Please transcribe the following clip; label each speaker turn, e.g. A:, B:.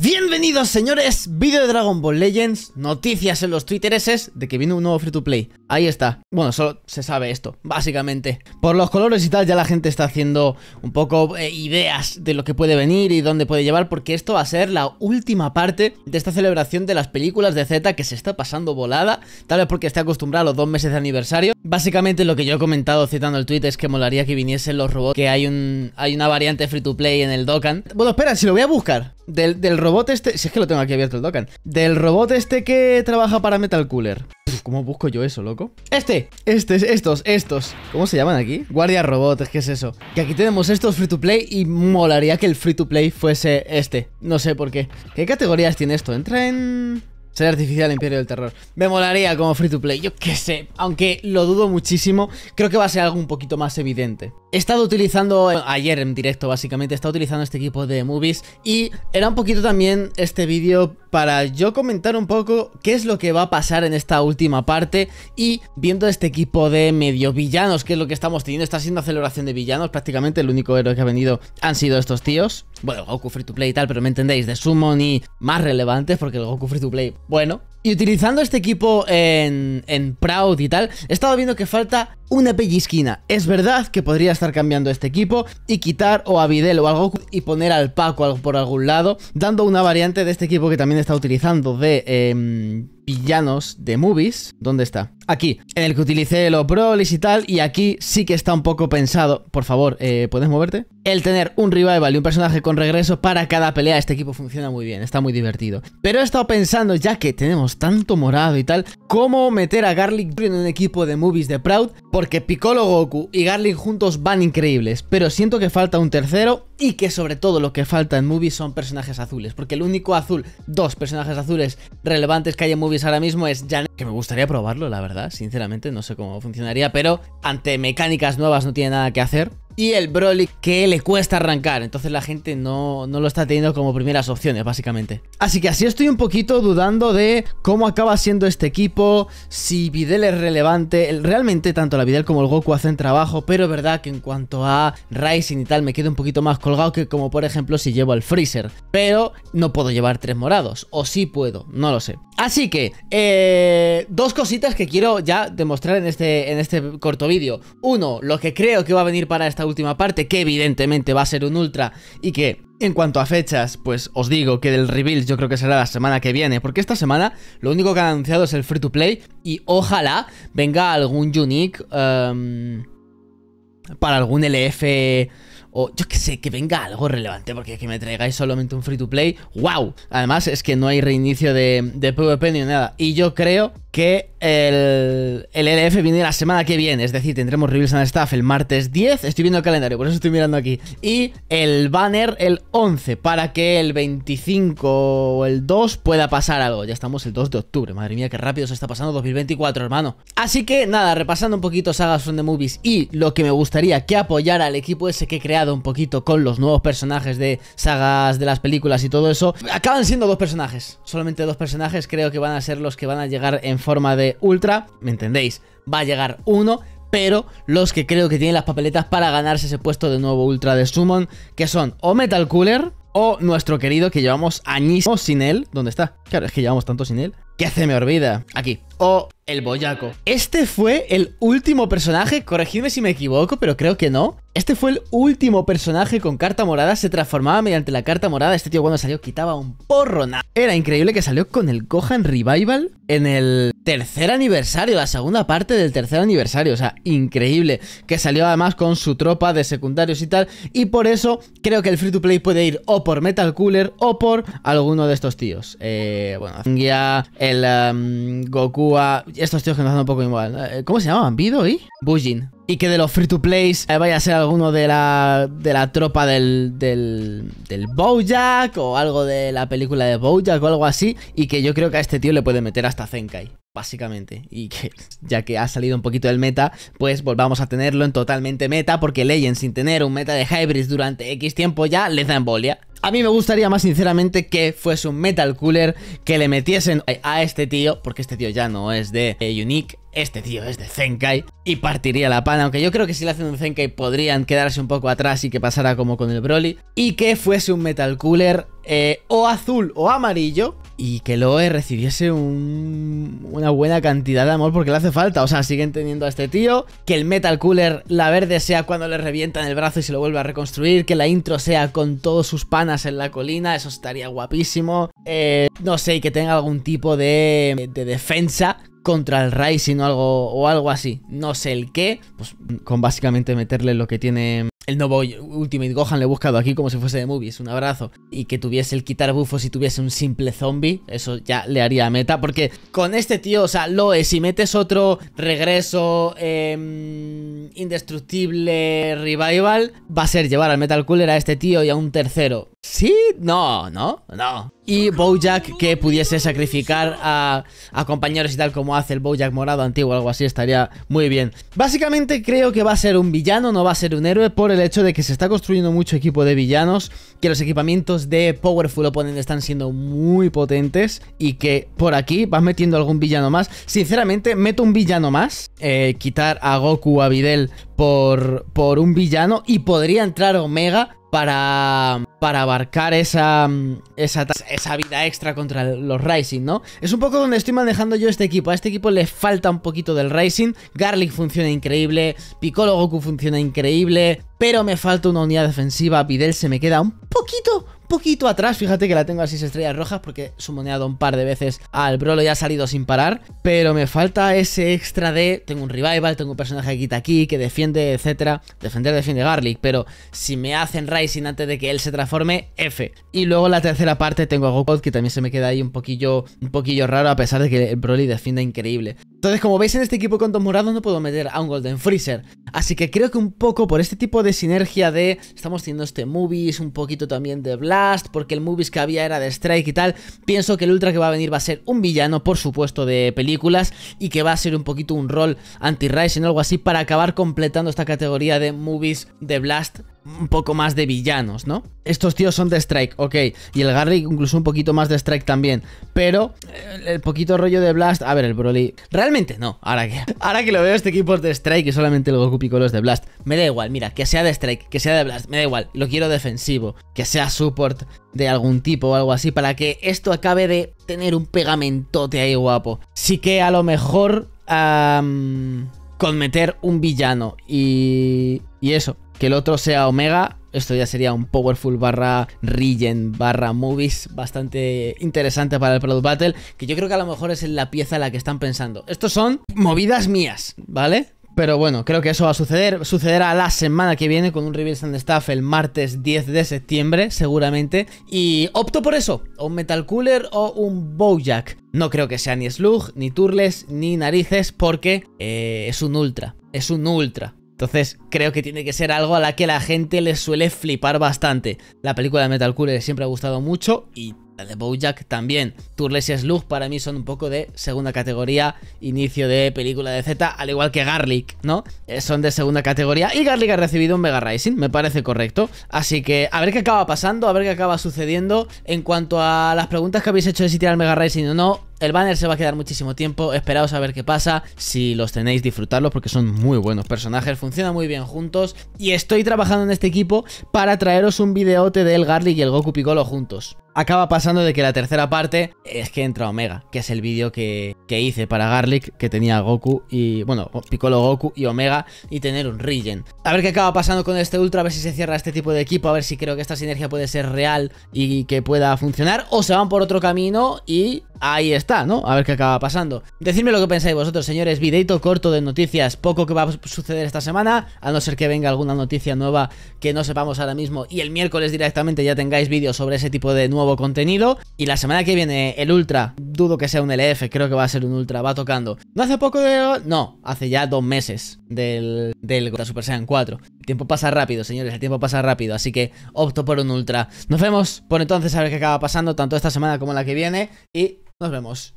A: Bienvenidos señores, vídeo de Dragon Ball Legends, noticias en los Twitteres de que viene un nuevo free to play. Ahí está. Bueno, solo se sabe esto, básicamente. Por los colores y tal ya la gente está haciendo un poco eh, ideas de lo que puede venir y dónde puede llevar porque esto va a ser la última parte de esta celebración de las películas de Z que se está pasando volada, tal vez porque esté acostumbrado a los dos meses de aniversario. Básicamente lo que yo he comentado citando el tweet es que molaría que viniesen los robots, que hay un hay una variante free to play en el Dokkan. Bueno, espera, si lo voy a buscar. Del, robot este. Si es que lo tengo aquí abierto el token. Del robot este que trabaja para Metal Cooler. ¿Cómo busco yo eso, loco? Este, este, estos, estos. ¿Cómo se llaman aquí? Guardia robot, ¿qué es eso? Que aquí tenemos estos free to play y molaría que el free to play fuese este. No sé por qué. ¿Qué categorías tiene esto? Entra en. Ser artificial Imperio del Terror. Me molaría como free to play, yo qué sé. Aunque lo dudo muchísimo, creo que va a ser algo un poquito más evidente. He estado utilizando, ayer en directo básicamente, he estado utilizando este equipo de movies y era un poquito también este vídeo para yo comentar un poco qué es lo que va a pasar en esta última parte y viendo este equipo de medio villanos, que es lo que estamos teniendo, está siendo aceleración de villanos, prácticamente el único héroe que ha venido han sido estos tíos bueno, Goku Free to Play y tal, pero me entendéis, de Summon y más relevantes, porque el Goku Free to Play, bueno, y utilizando este equipo en, Proud y tal, he estado viendo que falta una pellizquina. Es verdad que podría estar cambiando este equipo y quitar o a Videl o algo y poner al Paco por algún lado, dando una variante de este equipo que también está utilizando de em, villanos de movies. ¿Dónde está? Aquí, en el que utilicé los Brolis y tal, y aquí sí que está un poco pensado, por favor, eh, ¿puedes moverte? El tener un revival y un personaje con regreso para cada pelea, este equipo funciona muy bien, está muy divertido. Pero he estado pensando, ya que tenemos tanto morado y tal cómo meter a Garlic en un equipo de movies de Proud, porque Piccolo Goku y Garlic juntos van increíbles, pero siento que falta un tercero y que sobre todo lo que falta en movies son personajes azules, porque el único azul, dos personajes azules relevantes que hay en movies ahora mismo es Janet, que me gustaría probarlo, la verdad, sinceramente, no sé cómo funcionaría, pero ante mecánicas nuevas no tiene nada que hacer. Y el Broly que le cuesta arrancar, entonces la gente no, no lo está teniendo como primeras opciones, básicamente. Así que así estoy un poquito dudando de cómo acaba siendo este equipo si Videl es relevante. Realmente tanto la Videl como el Goku hacen trabajo, pero es verdad que en cuanto a Rising y tal me quedo un poquito más colgado que como por ejemplo si llevo al Freezer. Pero no puedo llevar tres morados, o si puedo, no lo sé. Así que, eh, dos cositas que quiero ya demostrar en este, en este corto vídeo. Uno, lo que creo que va a venir para esta última parte, que evidentemente va a ser un ultra y que en cuanto a fechas, pues os digo que del reveal yo creo que será la semana que viene, porque esta semana lo único que han anunciado es el free to play y ojalá venga algún unique em, para algún LF o yo que sé, que venga algo relevante, porque que me traigáis solamente un free to play, wow. Además es que no hay reinicio de, de PvP ni nada, y yo creo que el, el LF viene la semana que viene, es decir, tendremos Reveals and Staff el martes 10, estoy viendo el calendario, por eso estoy mirando aquí, y el banner el 11, para que el 25 o el 2 pueda pasar algo, ya estamos el 2 de octubre, madre mía, qué rápido se está pasando 2024, hermano. Así que nada, repasando un poquito Sagas from the Movies y lo que me gustaría que apoyara al equipo ese que he creado un poquito con los nuevos personajes de sagas de las películas y todo eso, acaban siendo dos personajes, solamente dos personajes creo que van a ser los que van a llegar en en forma de ultra, ¿me entendéis? Va a llegar uno, pero los que creo que tienen las papeletas para ganarse ese puesto de nuevo ultra de Summon, que son o Metal Cooler o nuestro querido que llevamos años sin él. ¿Dónde está? Claro, es que llevamos tanto sin él. ¿Qué hace? me olvida? Aquí. O el boyaco. Este fue el último personaje, corregidme si me equivoco, pero creo que no. Este fue el último personaje con carta morada, se transformaba mediante la carta morada. Este tío cuando salió quitaba un porro. Era increíble que salió con el Gohan Revival en el tercer aniversario, la segunda parte del tercer aniversario, o sea, increíble, que salió además con su tropa de secundarios y tal, y por eso creo que el free to play puede ir o por Metal Cooler o por alguno de estos tíos. Eh, bueno, Zungia, el em, Goku Gokua, estos tíos que nos dan un poco igual. Eh, ¿Cómo se llamaban? ¿Bido y? Bujin y que de los free to plays eh, vaya a ser alguno de la, de la tropa del, del, del Bojack o algo de la película de Bojack o algo así. Y que yo creo que a este tío le puede meter hasta Zenkai, básicamente. Y que ya que ha salido un poquito del meta, pues volvamos a tenerlo en totalmente meta porque Legend sin tener un meta de hybrids durante X tiempo ya le da embolia. A mí me gustaría más sinceramente que fuese un Metal Cooler que le metiesen eh, a este tío, porque este tío ya no es de eh, Unique, este tío es de Zenkai y partiría la pana, aunque yo creo que si le hacen un Zenkai podrían quedarse un poco atrás y que pasara como con el Broly, y que fuese un Metal Cooler eh, o azul o amarillo, y que Loe recibiese una buena cantidad de amor porque le hace falta. O sea, siguen teniendo a este tío. Que el Metal Cooler, la verde, sea cuando le revientan el brazo y se lo vuelve a reconstruir. Que la intro sea con todos sus panas en la colina. Eso estaría guapísimo. Eh, no sé, y que tenga algún tipo de, defensa contra el Rising o algo, o algo así. No sé el qué. Pues con básicamente meterle lo que tiene el nuevo Ultimate Gohan, le he buscado aquí como si fuese de movies, un abrazo, y que tuviese el quitar bufos y tuviese un simple zombie, eso ya le haría meta, porque con este tío, o sea, Loe, si metes otro regreso, em, indestructible, revival, va a ser llevar al Metal Cooler a este tío y a un tercero Sí, no, no, no. Y Bojack que pudiese sacrificar a, compañeros y tal como hace el Bojack morado antiguo, algo así, estaría muy bien. Básicamente creo que va a ser un villano, no va a ser un héroe, por el hecho de que se está construyendo mucho equipo de villanos, que los equipamientos de Powerful Opponent están siendo muy potentes y que por aquí vas metiendo algún villano más. Sinceramente, meto un villano más, eh, quitar a Goku, a Videl por, por un villano y podría entrar Omega para, para abarcar esa, esa, esa, vida extra contra los Rising, ¿no? Es un poco donde estoy manejando yo este equipo. A este equipo le falta un poquito del Rising. Garlic funciona increíble, Piccolo Goku funciona increíble, pero me falta una unidad defensiva. Videl se me queda un poquito, poquito atrás. Fíjate que la tengo a 6 estrellas rojas porque sumoneado un par de veces al Broly y ha salido sin parar. Pero me falta ese extra de... Tengo un revival, tengo un personaje que quita aquí, que defiende, etcétera. Defender defiende Garlic, pero si me hacen Rising antes de que él se transforme, F. Y luego la tercera parte tengo a Gokod que también se me queda ahí un poquillo, un poquillo raro a pesar de que el Broly defiende increíble. Entonces, como veis en este equipo con dos morados no puedo meter a un Golden Freezer. Así que creo que un poco por este tipo de sinergia de... Estamos teniendo este Movies, un poquito también de Blast, porque el Movies que había era de Strike y tal. Pienso que el Ultra que va a venir va a ser un villano, por supuesto, de películas. Y que va a ser un poquito un rol anti-Rising o algo así para acabar completando esta categoría de Movies, de Blast un poco más de villanos, ¿no? Estos tíos son de Strike, ok. Y el Garlic incluso un poquito más de Strike también. Pero el, poquito rollo de Blast... A ver, el Broly... Realmente no. Ahora que, ahora que lo veo, este equipo es de Strike y solamente el Goku Piccolo es de Blast. Me da igual, mira, que sea de Strike, que sea de Blast, me da igual. Lo quiero defensivo, que sea support de algún tipo o algo así para que esto acabe de tener un pegamentote ahí guapo. Sí que a lo mejor... con meter un villano y... Y eso, que el otro sea Omega, esto ya sería un Powerful barra Regen barra Movies bastante interesante para el Product Battle, que yo creo que a lo mejor es la pieza en la que están pensando. Estos son movidas mías, ¿vale? Pero bueno, creo que eso va a suceder. Sucederá la semana que viene con un Reveal and Staff el martes 10 de septiembre, seguramente. Y opto por eso, o un Metal Cooler o un Bowjack. No creo que sea ni Slug, ni Turles, ni Narices, porque eh, es un Ultra. Es un Ultra. Entonces creo que tiene que ser algo a la que la gente le suele flipar bastante. La película de Metal Cure siempre ha gustado mucho y la de Bojack también. Turles y Slug para mí son un poco de segunda categoría, inicio de película de Z, al igual que Garlic, ¿no? Eh, son de segunda categoría y Garlic ha recibido un Mega Rising, me parece correcto. Así que a ver qué acaba pasando, a ver qué acaba sucediendo. En cuanto a las preguntas que habéis hecho de si tirar el Mega Rising o no, el banner se va a quedar muchísimo tiempo, esperaos a ver qué pasa, si los tenéis disfrutarlos porque son muy buenos personajes, funcionan muy bien juntos y estoy trabajando en este equipo para traeros un videote del Garlic y el Goku Piccolo juntos acaba pasando de que la tercera parte es que entra Omega, que es el vídeo que, hice para Garlic, que tenía Goku y, bueno, Piccolo Goku y Omega y tener un Regen. A ver qué acaba pasando con este Ultra, a ver si se cierra este tipo de equipo, a ver si creo que esta sinergia puede ser real y que pueda funcionar, o se van por otro camino y ahí está, ¿no? A ver qué acaba pasando. Decidme lo que pensáis vosotros, señores. Videito corto de noticias. Poco que va a suceder esta semana, a no ser que venga alguna noticia nueva que no sepamos ahora mismo. Y el miércoles directamente ya tengáis vídeos sobre ese tipo de nuevo contenido. Y la semana que viene, el Ultra. Dudo que sea un LF, creo que va a ser un Ultra. Va tocando. No hace poco de... No, hace ya dos meses del, del Super Saiyan 4. El tiempo pasa rápido, señores. El tiempo pasa rápido. Así que opto por un Ultra. Nos vemos por entonces a ver qué acaba pasando, tanto esta semana como la que viene. Y nos vemos.